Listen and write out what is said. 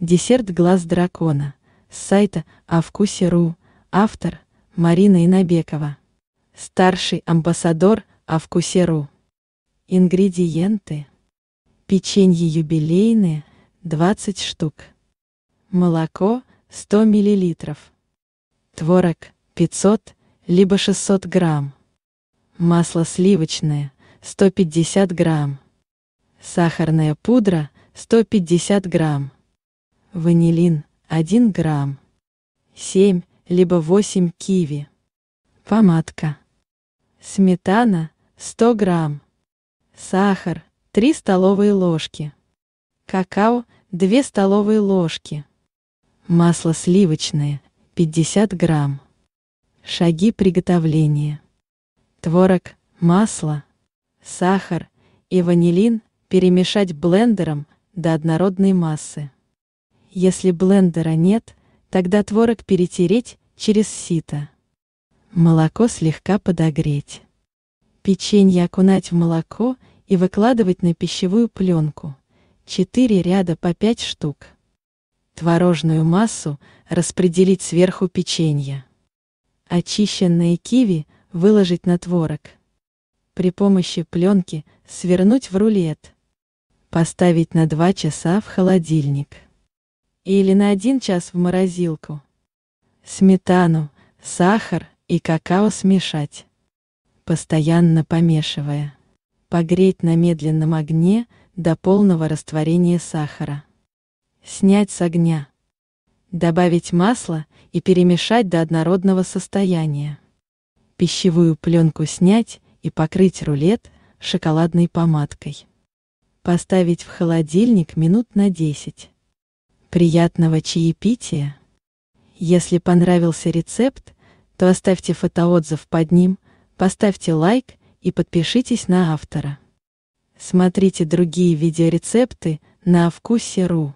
Десерт «Глаз дракона» с сайта «Авкусе.ру», автор Марина Инабекова. Старший амбассадор «Авкусе.ру». Ингредиенты. Печенье юбилейное 20 штук. Молоко 100 мл. Творог 500 либо 600 грамм. Масло сливочное 150 грамм. Сахарная пудра 150 грамм ванилин 1 грамм, 7 либо 8 киви, помадка, сметана 100 грамм, сахар 3 столовые ложки, какао 2 столовые ложки, масло сливочное 50 грамм. Шаги приготовления. Творог, масло, сахар и ванилин перемешать блендером до однородной массы. Если блендера нет, тогда творог перетереть через сито. Молоко слегка подогреть. Печенье окунать в молоко и выкладывать на пищевую пленку. Четыре ряда по пять штук. Творожную массу распределить сверху печенье. Очищенные киви выложить на творог. При помощи пленки свернуть в рулет. Поставить на два часа в холодильник или на один час в морозилку. Сметану, сахар и какао смешать, постоянно помешивая. Погреть на медленном огне до полного растворения сахара. Снять с огня. Добавить масло и перемешать до однородного состояния. Пищевую пленку снять и покрыть рулет шоколадной помадкой. Поставить в холодильник минут на 10. Приятного чаепития! Если понравился рецепт, то оставьте фотоотзыв под ним, поставьте лайк и подпишитесь на автора. Смотрите другие видеорецепты на вкусе.ру.